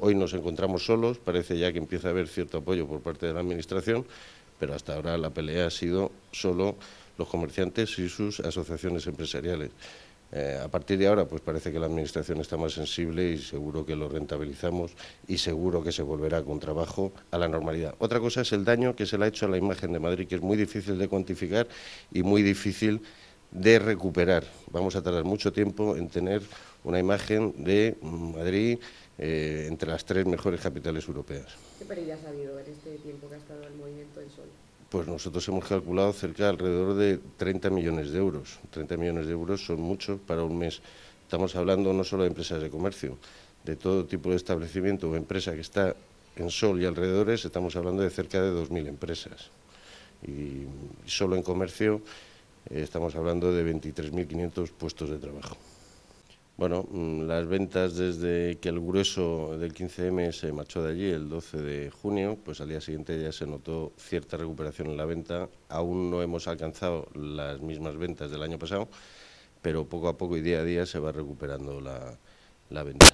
Hoy nos encontramos solos, parece ya que empieza a haber cierto apoyo por parte de la Administración, pero hasta ahora la pelea ha sido solo los comerciantes y sus asociaciones empresariales. Eh, a partir de ahora, pues parece que la Administración está más sensible y seguro que lo rentabilizamos y seguro que se volverá con trabajo a la normalidad. Otra cosa es el daño que se le ha hecho a la imagen de Madrid, que es muy difícil de cuantificar y muy difícil de recuperar. Vamos a tardar mucho tiempo en tener una imagen de mm, Madrid eh, entre las tres mejores capitales europeas. ¿Qué pérdidas ha habido en este tiempo que ha estado el movimiento del sol? Pues nosotros hemos calculado cerca alrededor de 30 millones de euros. 30 millones de euros son muchos para un mes. Estamos hablando no solo de empresas de comercio, de todo tipo de establecimiento o empresa que está en Sol y alrededores, estamos hablando de cerca de 2.000 empresas. Y solo en comercio eh, estamos hablando de 23.500 puestos de trabajo. Bueno, mm, las ventas desde que el grueso del 15M se marchó de allí el 12 de junio, pues al día siguiente ya se notó cierta recuperación en la venta. Aún no hemos alcanzado las mismas ventas del año pasado, pero poco a poco y día a día se va recuperando la, la venta.